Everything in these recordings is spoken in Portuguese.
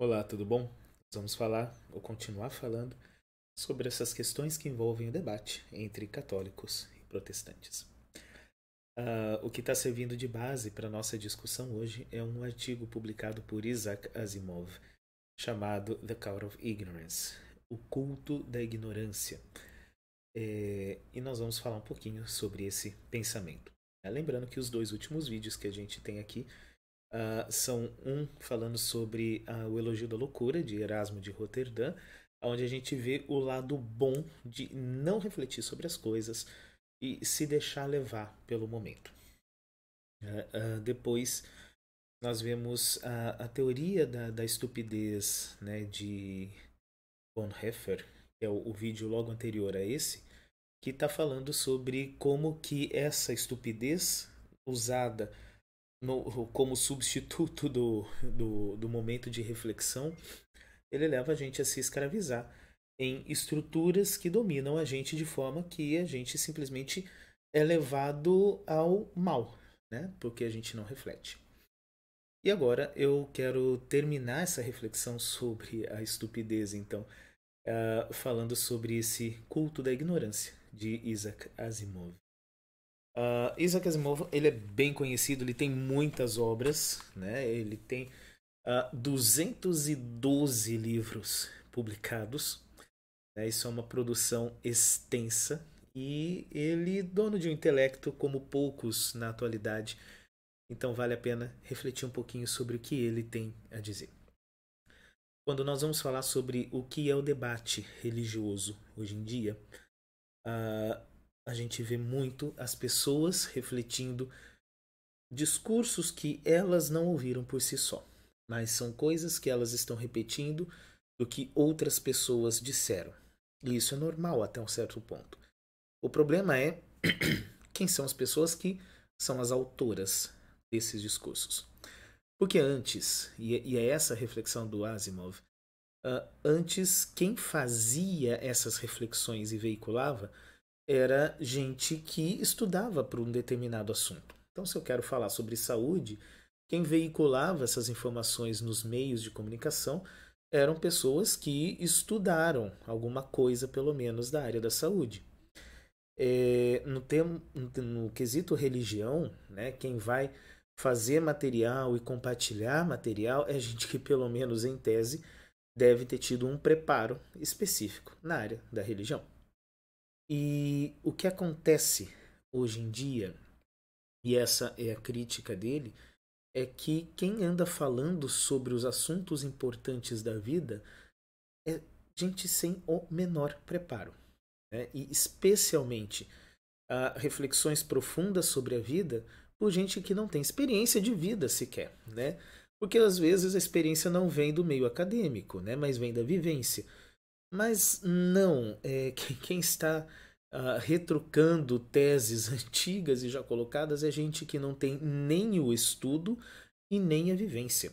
Olá, tudo bom? Nós vamos falar, ou continuar falando, sobre essas questões que envolvem o debate entre católicos e protestantes. Uh, o que está servindo de base para nossa discussão hoje é um artigo publicado por Isaac Asimov, chamado The Cult of Ignorance O Culto da Ignorância. É, e nós vamos falar um pouquinho sobre esse pensamento. Lembrando que os dois últimos vídeos que a gente tem aqui uh, são um falando sobre uh, o elogio da loucura de Erasmo de Roterdã, onde a gente vê o lado bom de não refletir sobre as coisas e se deixar levar pelo momento. Uh, depois nós vemos a, a teoria da, da estupidez né, de Bonhoeffer, que é o, o vídeo logo anterior a esse, que está falando sobre como que essa estupidez usada no, como substituto do, do, do momento de reflexão, ele leva a gente a se escravizar em estruturas que dominam a gente de forma que a gente simplesmente é levado ao mal, né? Porque a gente não reflete. E agora eu quero terminar essa reflexão sobre a estupidez, então, uh, falando sobre esse culto da ignorância de Isaac Asimov. Uh, Isaac Asimov, ele é bem conhecido, ele tem muitas obras, né? Ele tem uh, ah, 212 livros publicados. Né? Isso é uma produção extensa. E ele é dono de um intelecto como poucos na atualidade. Então vale a pena refletir um pouquinho sobre o que ele tem a dizer. Quando nós vamos falar sobre o que é o debate religioso hoje em dia, uh, a gente vê muito as pessoas refletindo discursos que elas não ouviram por si só, mas são coisas que elas estão repetindo do que outras pessoas disseram. E isso é normal até um certo ponto. O problema é quem são as pessoas que são as autoras desses discursos. Porque antes, e é, é essa a reflexão do Asimov, ah, antes quem fazia essas reflexões e veiculava era gente que estudava para um determinado assunto. Então, se eu quero falar sobre saúde, quem veiculava essas informações nos meios de comunicação eram pessoas que estudaram alguma coisa, pelo menos, da área da saúde. É, no, termo, no quesito religião, né, quem vai fazer material e compartilhar material é gente que, pelo menos em tese, deve ter tido um preparo específico na área da religião. E o que acontece hoje em dia, e essa é a crítica dele, é que quem anda falando sobre os assuntos importantes da vida é gente sem o menor preparo. Né? E especialmente ah, reflexões profundas sobre a vida por gente que não tem experiência de vida sequer, né? Porque às vezes a experiência não vem do meio acadêmico, né? Mas vem da vivência. Mas não, é, quem está uh, retrucando teses antigas e já colocadas é gente que não tem nem o estudo e nem a vivência,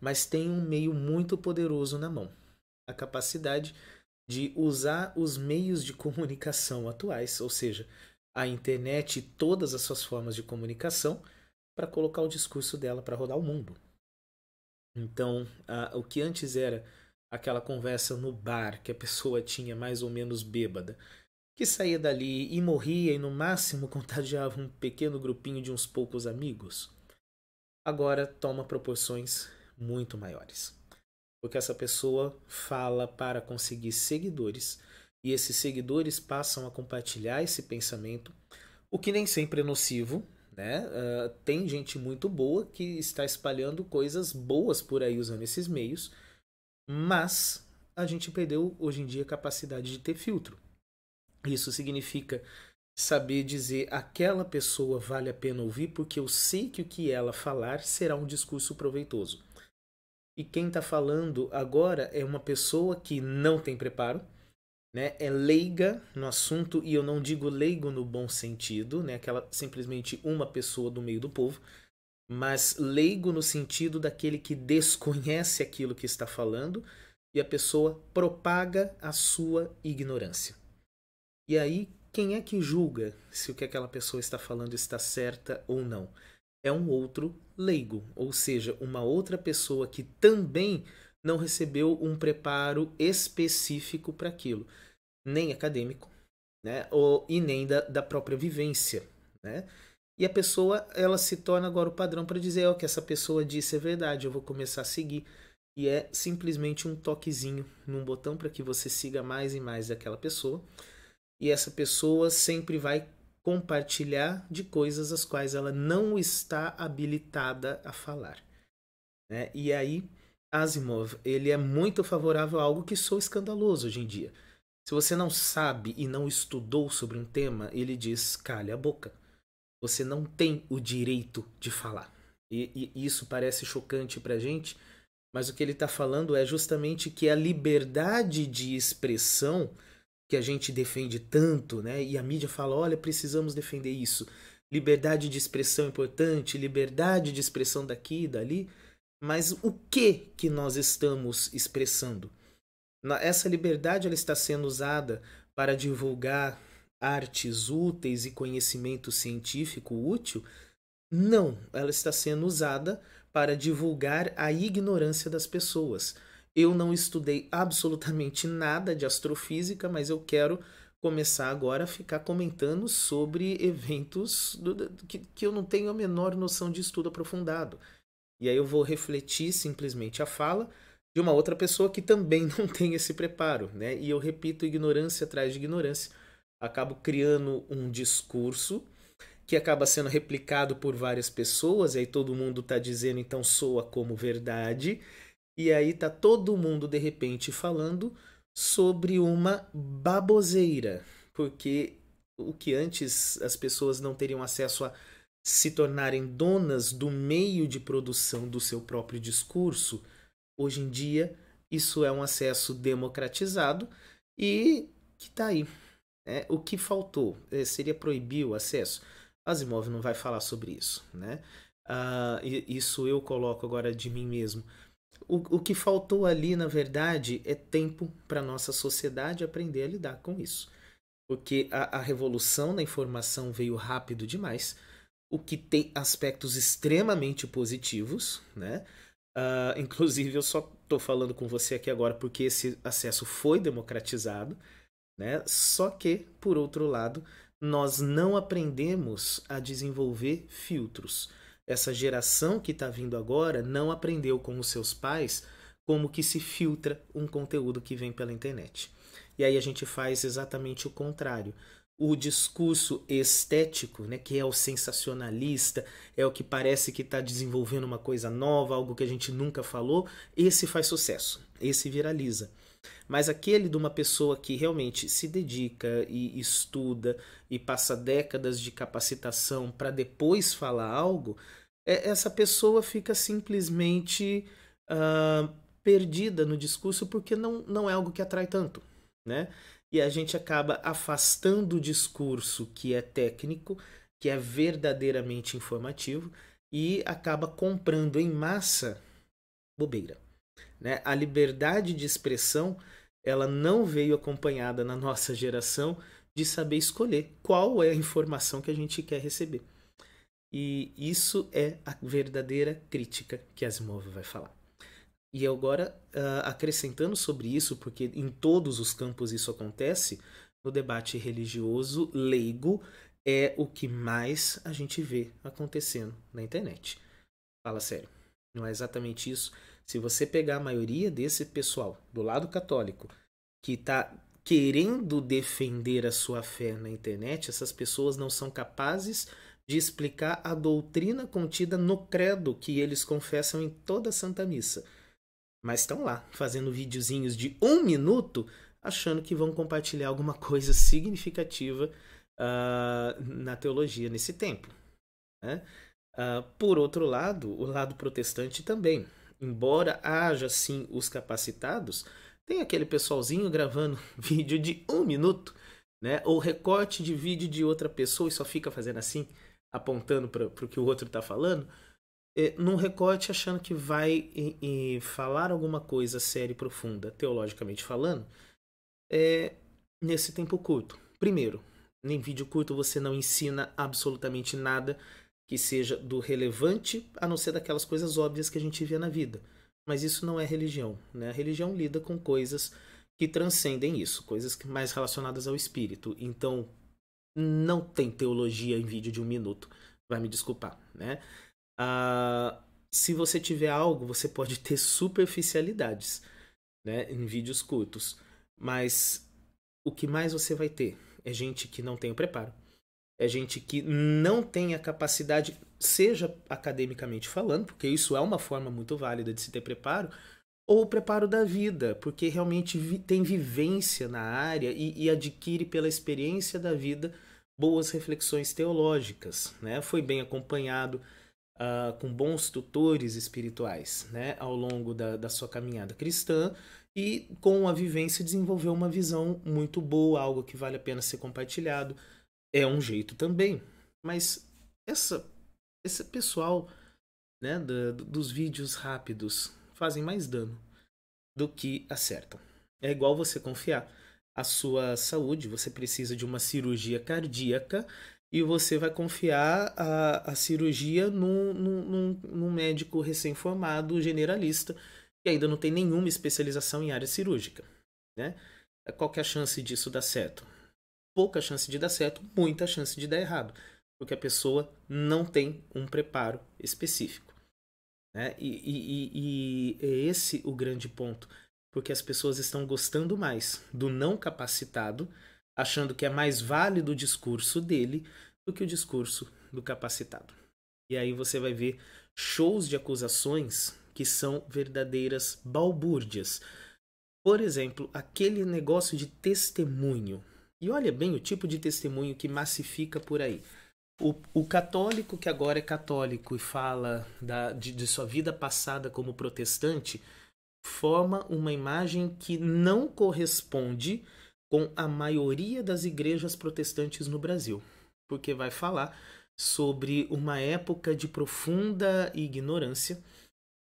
mas tem um meio muito poderoso na mão a capacidade de usar os meios de comunicação atuais, ou seja, a internet e todas as suas formas de comunicação, para colocar o discurso dela para rodar o mundo. Então, ah, o que antes era aquela conversa no bar que a pessoa tinha mais ou menos bêbada, que saía dali e morria e no máximo contagiava um pequeno grupinho de uns poucos amigos, agora toma proporções muito maiores. Porque essa pessoa fala para conseguir seguidores e esses seguidores passam a compartilhar esse pensamento, o que nem sempre é nocivo, né? Uh, tem gente muito boa que está espalhando coisas boas por aí usando esses meios mas a gente perdeu hoje em dia a capacidade de ter filtro. Isso significa saber dizer aquela pessoa vale a pena ouvir porque eu sei que o que ela falar será um discurso proveitoso. E quem está falando agora é uma pessoa que não tem preparo, né? É leiga no assunto e eu não digo leigo no bom sentido, né? Aquela simplesmente uma pessoa do meio do povo, mas leigo no sentido daquele que desconhece aquilo que está falando e a pessoa propaga a sua ignorância. E aí, quem é que julga se o que aquela pessoa está falando está certa ou não? É um outro leigo, ou seja, uma outra pessoa que também não recebeu um preparo específico para aquilo, nem acadêmico, né? Ou, e nem da, da própria vivência, né? E a pessoa, ela se torna agora o padrão para dizer, ó, que essa pessoa disse é verdade, eu vou começar a seguir. E é simplesmente um toquezinho num botão para que você siga mais e mais aquela pessoa. E essa pessoa sempre vai compartilhar de coisas as quais ela não está habilitada a falar. Né? E aí, Asimov, ele é muito favorável a algo que sou escandaloso hoje em dia. Se você não sabe e não estudou sobre um tema, ele diz: calha a boca. Você não tem o direito de falar. E, e isso parece chocante para gente, mas o que ele está falando é justamente que a liberdade de expressão que a gente defende tanto, né? E a mídia fala: olha, precisamos defender isso. Liberdade de expressão é importante, liberdade de expressão daqui e dali. Mas o que que nós estamos expressando? Essa liberdade ela está sendo usada para divulgar artes úteis e conhecimento científico útil? Não, ela está sendo usada para divulgar a ignorância das pessoas. Eu não estudei absolutamente nada de astrofísica, mas eu quero começar agora a ficar comentando sobre eventos do, que, que eu não tenho a menor noção de estudo aprofundado. E aí eu vou refletir simplesmente a fala de uma outra pessoa que também não tem esse preparo, né? E eu repito ignorância atrás de ignorância acabo criando um discurso que acaba sendo replicado por várias pessoas, e aí todo mundo está dizendo então soa como verdade, e aí tá todo mundo de repente falando sobre uma baboseira, porque o que antes as pessoas não teriam acesso a se tornarem donas do meio de produção do seu próprio discurso, hoje em dia isso é um acesso democratizado e que tá aí é, o que faltou é, seria proibir o acesso? Asimov não vai falar sobre isso, né? Ah, isso eu coloco agora de mim mesmo. O, o que faltou ali, na verdade, é tempo para nossa sociedade aprender a lidar com isso. Porque a, a revolução da informação veio rápido demais, o que tem aspectos extremamente positivos, né? Uh, inclusive, eu só estou falando com você aqui agora porque esse acesso foi democratizado. Né? Só que, por outro lado, nós não aprendemos a desenvolver filtros. Essa geração que está vindo agora não aprendeu com os seus pais como que se filtra um conteúdo que vem pela internet. E aí a gente faz exatamente o contrário. O discurso estético, né, que é o sensacionalista, é o que parece que está desenvolvendo uma coisa nova, algo que a gente nunca falou, esse faz sucesso, esse viraliza. Mas aquele de uma pessoa que realmente se dedica e estuda e passa décadas de capacitação para depois falar algo, é, essa pessoa fica simplesmente uh, perdida no discurso porque não, não é algo que atrai tanto. Né? E a gente acaba afastando o discurso que é técnico, que é verdadeiramente informativo, e acaba comprando em massa bobeira. Né? A liberdade de expressão ela não veio acompanhada na nossa geração de saber escolher qual é a informação que a gente quer receber. E isso é a verdadeira crítica que Asimov vai falar. E agora, ah, acrescentando sobre isso, porque em todos os campos isso acontece, no debate religioso leigo é o que mais a gente vê acontecendo na internet. Fala sério, não é exatamente isso se você pegar a maioria desse pessoal do lado católico que está querendo defender a sua fé na internet, essas pessoas não são capazes de explicar a doutrina contida no credo que eles confessam em toda a Santa Missa. Mas estão lá, fazendo videozinhos de um minuto, achando que vão compartilhar alguma coisa significativa uh, na teologia nesse tempo. Né? Uh, por outro lado, o lado protestante também embora haja sim os capacitados, tem aquele pessoalzinho gravando vídeo de um minuto, né? Ou recorte de vídeo de outra pessoa e só fica fazendo assim, apontando para o que o outro está falando, é, num recorte achando que vai e, e falar alguma coisa séria e profunda, teologicamente falando, é, nesse tempo curto. Primeiro, em vídeo curto você não ensina absolutamente nada que seja do relevante, a não ser daquelas coisas óbvias que a gente vê na vida. Mas isso não é religião. Né? A religião lida com coisas que transcendem isso, coisas mais relacionadas ao espírito. Então, não tem teologia em vídeo de um minuto, vai me desculpar. Né? Ah, se você tiver algo, você pode ter superficialidades né, em vídeos curtos, mas o que mais você vai ter é gente que não tem o preparo, é gente que não tem a capacidade, seja academicamente falando, porque isso é uma forma muito válida de se ter preparo, ou o preparo da vida, porque realmente vi, tem vivência na área e, e, adquire pela experiência da vida boas reflexões teológicas, né? Foi bem acompanhado uh, com bons tutores espirituais, né? Ao longo da, da sua caminhada cristã e com a vivência desenvolveu uma visão muito boa, algo que vale a pena ser compartilhado é um jeito também. Mas essa, esse pessoal né, do, dos vídeos rápidos fazem mais dano do que acertam. É igual você confiar a sua saúde, você precisa de uma cirurgia cardíaca e você vai confiar a, a cirurgia num, num, num médico recém-formado, generalista, que ainda não tem nenhuma especialização em área cirúrgica. Né? Qual que é a chance disso dar certo? pouca chance de dar certo, muita chance de dar errado, porque a pessoa não tem um preparo específico. Né? E, e, e, e é esse o grande ponto, porque as pessoas estão gostando mais do não capacitado, achando que é mais válido o discurso dele do que o discurso do capacitado. E aí você vai ver shows de acusações que são verdadeiras balbúrdias. Por exemplo, aquele negócio de testemunho. E olha bem o tipo de testemunho que massifica por aí. O, o católico que agora é católico e fala da, de, de sua vida passada como protestante forma uma imagem que não corresponde com a maioria das igrejas protestantes no Brasil, porque vai falar sobre uma época de profunda ignorância,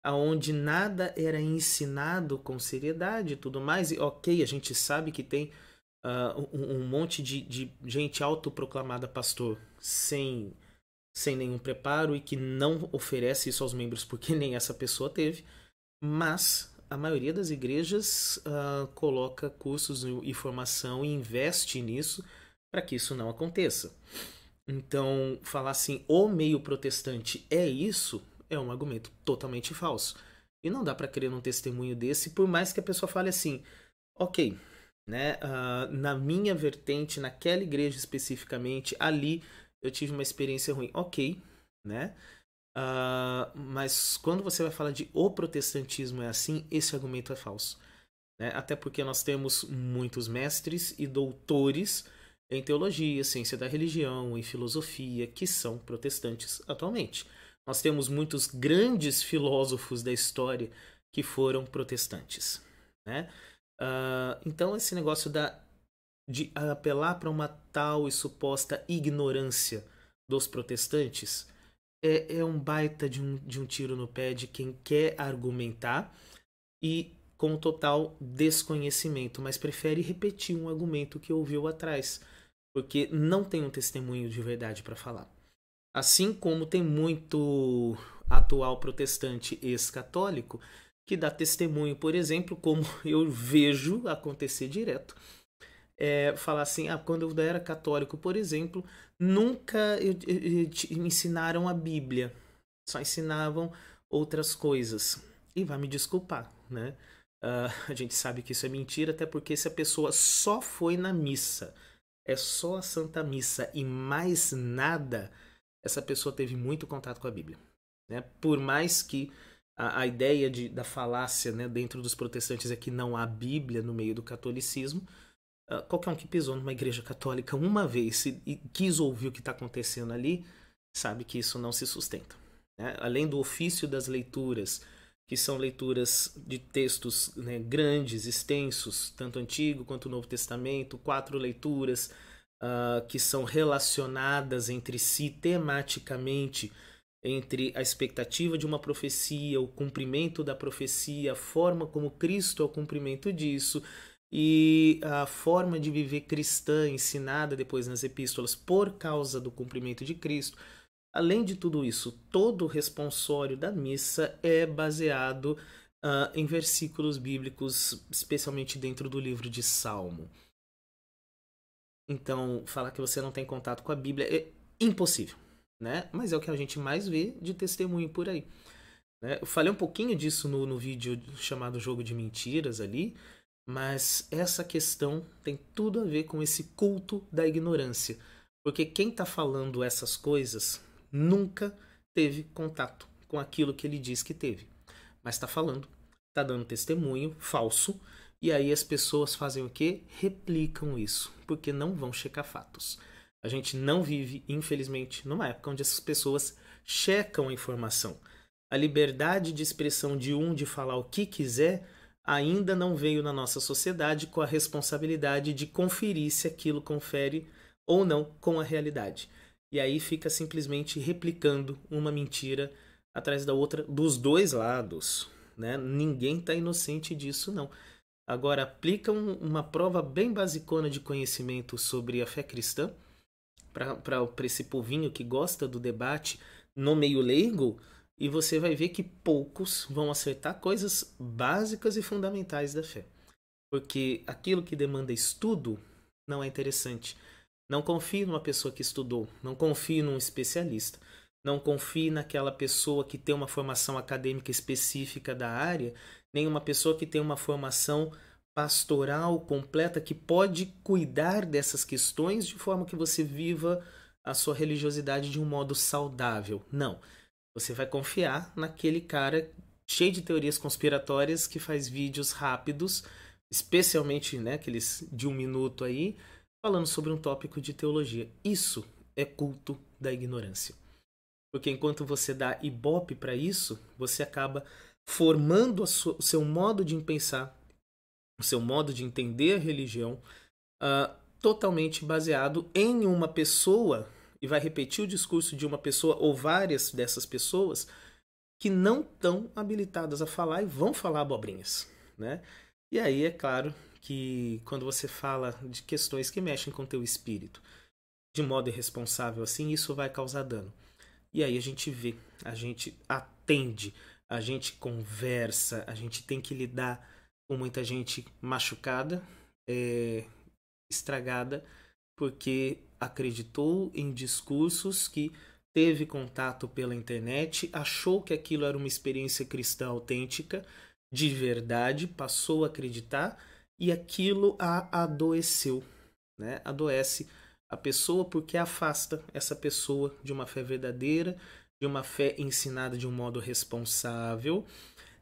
aonde nada era ensinado com seriedade e tudo mais. E ok, a gente sabe que tem uh, um, um, monte de, de gente autoproclamada pastor sem, sem nenhum preparo e que não oferece isso aos membros porque nem essa pessoa teve, mas a maioria das igrejas uh, coloca cursos e formação e investe nisso para que isso não aconteça. Então, falar assim, o meio protestante é isso, é um argumento totalmente falso. E não dá para crer num testemunho desse, por mais que a pessoa fale assim: ok, né? Uh, na minha vertente, naquela igreja especificamente, ali eu tive uma experiência ruim. Ok, né? Uh, mas quando você vai falar de o protestantismo é assim, esse argumento é falso. Né? Até porque nós temos muitos mestres e doutores em teologia, ciência da religião, em filosofia, que são protestantes atualmente. Nós temos muitos grandes filósofos da história que foram protestantes. Né? Uh, então, esse negócio da, de apelar para uma tal e suposta ignorância dos protestantes é, é um baita de um, de um tiro no pé de quem quer argumentar e com total desconhecimento, mas prefere repetir um argumento que ouviu atrás, porque não tem um testemunho de verdade para falar. Assim como tem muito atual protestante ex-católico que dá testemunho, por exemplo, como eu vejo acontecer direto, é, falar assim, ah, quando eu era católico, por exemplo, nunca eu, eu, eu, me ensinaram a Bíblia, só ensinavam outras coisas. E vai me desculpar, né? Uh, a gente sabe que isso é mentira, até porque se a pessoa só foi na missa, é só a Santa Missa e mais nada, essa pessoa teve muito contato com a Bíblia. Né? Por mais que a, a ideia de, da falácia né, dentro dos protestantes é que não há Bíblia no meio do catolicismo. Uh, qualquer um que pisou numa igreja católica uma vez e, e quis ouvir o que está acontecendo ali, sabe que isso não se sustenta. Né? Além do ofício das leituras, que são leituras de textos né, grandes, extensos, tanto Antigo quanto Novo Testamento, quatro leituras uh, que são relacionadas entre si tematicamente entre a expectativa de uma profecia, o cumprimento da profecia, a forma como Cristo é o cumprimento disso e a forma de viver cristã ensinada depois nas epístolas por causa do cumprimento de Cristo. Além de tudo isso, todo o responsório da missa é baseado uh, em versículos bíblicos, especialmente dentro do livro de Salmo. Então, falar que você não tem contato com a Bíblia é impossível né? Mas é o que a gente mais vê de testemunho por aí. Né? Eu falei um pouquinho disso no, no vídeo chamado Jogo de Mentiras ali, mas essa questão tem tudo a ver com esse culto da ignorância. Porque quem está falando essas coisas nunca teve contato com aquilo que ele diz que teve. Mas está falando, está dando testemunho falso, e aí as pessoas fazem o quê? Replicam isso, porque não vão checar fatos. A gente não vive, infelizmente, numa época onde essas pessoas checam a informação. A liberdade de expressão de um de falar o que quiser ainda não veio na nossa sociedade com a responsabilidade de conferir se aquilo confere ou não com a realidade. E aí fica simplesmente replicando uma mentira atrás da outra dos dois lados. Né? Ninguém está inocente disso, não. Agora, aplicam uma prova bem basicona de conhecimento sobre a fé cristã para esse povinho que gosta do debate no meio leigo, e você vai ver que poucos vão acertar coisas básicas e fundamentais da fé. Porque aquilo que demanda estudo não é interessante. Não confie numa pessoa que estudou, não confie num especialista, não confie naquela pessoa que tem uma formação acadêmica específica da área, nem uma pessoa que tem uma formação pastoral completa que pode cuidar dessas questões de forma que você viva a sua religiosidade de um modo saudável. Não. Você vai confiar naquele cara cheio de teorias conspiratórias que faz vídeos rápidos, especialmente né, aqueles de um minuto aí, falando sobre um tópico de teologia. Isso é culto da ignorância. Porque enquanto você dá ibope para isso, você acaba formando o seu modo de pensar o seu modo de entender a religião, uh, totalmente baseado em uma pessoa, e vai repetir o discurso de uma pessoa ou várias dessas pessoas que não estão habilitadas a falar e vão falar abobrinhas. Né? E aí é claro que quando você fala de questões que mexem com teu espírito de modo irresponsável assim, isso vai causar dano. E aí a gente vê, a gente atende, a gente conversa, a gente tem que lidar com muita gente machucada, é, estragada, porque acreditou em discursos que teve contato pela internet, achou que aquilo era uma experiência cristã autêntica, de verdade, passou a acreditar e aquilo a adoeceu, né? Adoece a pessoa porque afasta essa pessoa de uma fé verdadeira, de uma fé ensinada de um modo responsável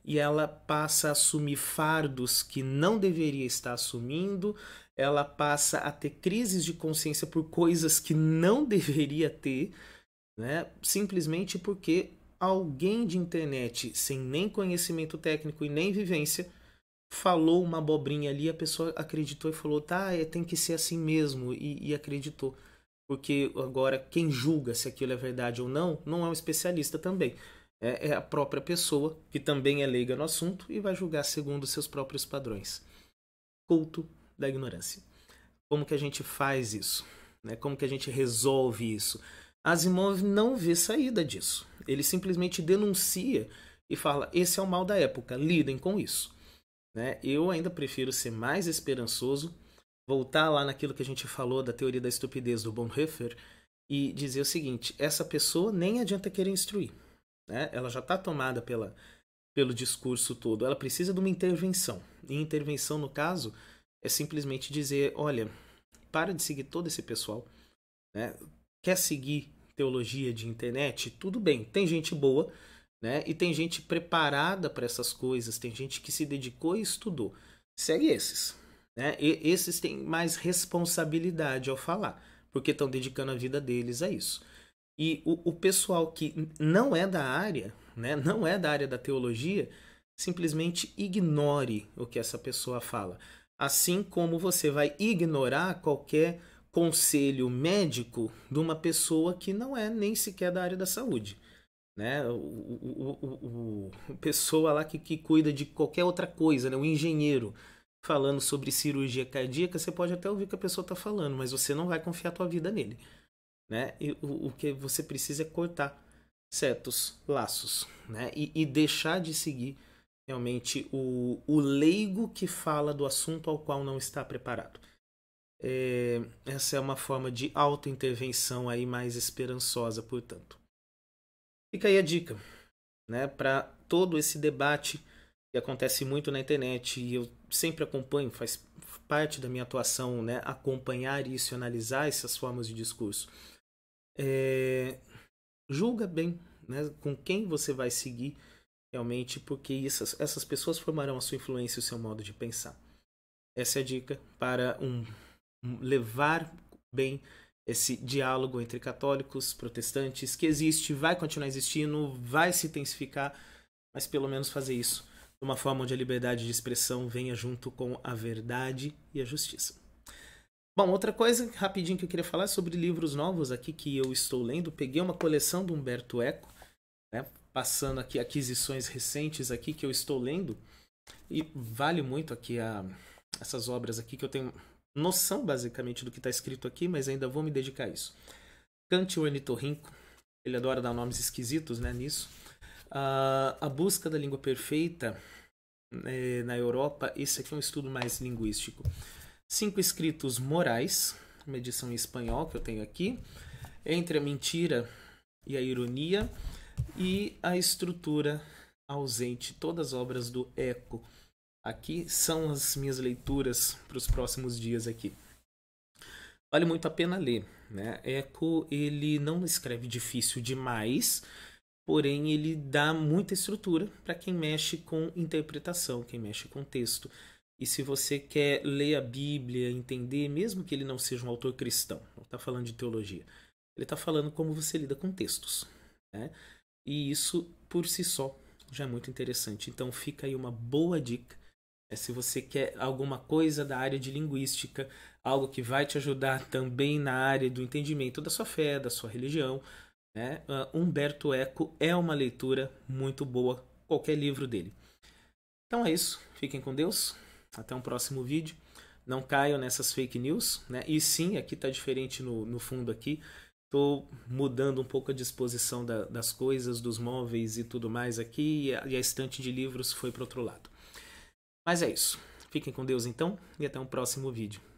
e ela passa a assumir fardos que não deveria estar assumindo, ela passa a ter crises de consciência por coisas que não deveria ter, né? simplesmente porque alguém de internet, sem nem conhecimento técnico e nem vivência, falou uma abobrinha ali, a pessoa acreditou e falou, tá, é, tem que ser assim mesmo, e, e acreditou. Porque agora quem julga se aquilo é verdade ou não, não é um especialista também. É, é, a própria pessoa, que também é leiga no assunto e vai julgar segundo seus próprios padrões. Culto da ignorância. Como que a gente faz isso? Né? Como que a gente resolve isso? Asimov não vê saída disso. Ele simplesmente denuncia e fala: esse é o mal da época, lidem com isso. Né? Eu ainda prefiro ser mais esperançoso, voltar lá naquilo que a gente falou da teoria da estupidez do Bonhoeffer e dizer o seguinte: essa pessoa nem adianta querer instruir né? ela já está tomada pela, pelo discurso todo, ela precisa de uma intervenção. E intervenção, no caso, é simplesmente dizer: olha, para de seguir todo esse pessoal, né? quer seguir teologia de internet? Tudo bem, tem gente boa. Né? E tem gente preparada para essas coisas, tem gente que se dedicou e estudou. Segue esses, né? E esses têm mais responsabilidade ao falar, porque estão dedicando a vida deles a isso. E o, o pessoal que não é da área, né, não é da área da teologia, simplesmente ignore o que essa pessoa fala. Assim como você vai ignorar qualquer conselho médico de uma pessoa que não é nem sequer da área da saúde. Né? O, o, o, o pessoa lá que, que cuida de qualquer outra coisa, né? o engenheiro falando sobre cirurgia cardíaca, você pode até ouvir o que a pessoa está falando, mas você não vai confiar a tua vida nele né? E o, o que você precisa é cortar certos laços, né? E, e deixar de seguir realmente o, o, leigo que fala do assunto ao qual não está preparado. É, essa é uma forma de auto-intervenção aí mais esperançosa, portanto. Fica aí a dica, né? Para todo esse debate que acontece muito na internet e eu sempre acompanho, faz parte da minha atuação, né, acompanhar isso, analisar essas formas de discurso é, julga bem né, com quem você vai seguir realmente, porque essas, essas pessoas formarão a sua influência e o seu modo de pensar. Essa é a dica para um, um levar bem esse diálogo entre católicos, protestantes, que existe, vai continuar existindo, vai se intensificar, mas pelo menos fazer isso de uma forma onde a liberdade de expressão venha junto com a verdade e a justiça. Bom, outra coisa rapidinho que eu queria falar é sobre livros novos aqui que eu estou lendo. Peguei uma coleção do Humberto Eco, né? passando aqui aquisições recentes aqui que eu estou lendo. E vale muito aqui a, essas obras aqui que eu tenho noção basicamente do que está escrito aqui, mas ainda vou me dedicar a isso. Kant o Ornitorrinco, ele adora dar nomes esquisitos né, nisso. Uh, a Busca da Língua Perfeita, eh, na Europa, esse aqui é um estudo mais linguístico. Cinco escritos morais, uma edição em espanhol que eu tenho aqui, entre a mentira e a ironia, e a estrutura ausente, todas as obras do Eco. Aqui são as minhas leituras para os próximos dias aqui. Vale muito a pena ler, né? Eco, ele não escreve difícil demais, porém ele dá muita estrutura para quem mexe com interpretação, quem mexe com texto. E se você quer ler a Bíblia, entender, mesmo que ele não seja um autor cristão, não está falando de teologia, ele está falando como você lida com textos. Né? E isso, por si só, já é muito interessante. Então fica aí uma boa dica. É se você quer alguma coisa da área de linguística, algo que vai te ajudar também na área do entendimento da sua fé, da sua religião, né? Uh, Humberto Eco é uma leitura muito boa, qualquer livro dele. Então é isso, fiquem com Deus. Até um próximo vídeo. Não caiam nessas fake news, né? E sim, aqui está diferente no, no fundo aqui. Estou mudando um pouco a disposição da, das coisas, dos móveis e tudo mais aqui. E a, e a estante de livros foi para outro lado. Mas é isso. Fiquem com Deus então e até um próximo vídeo.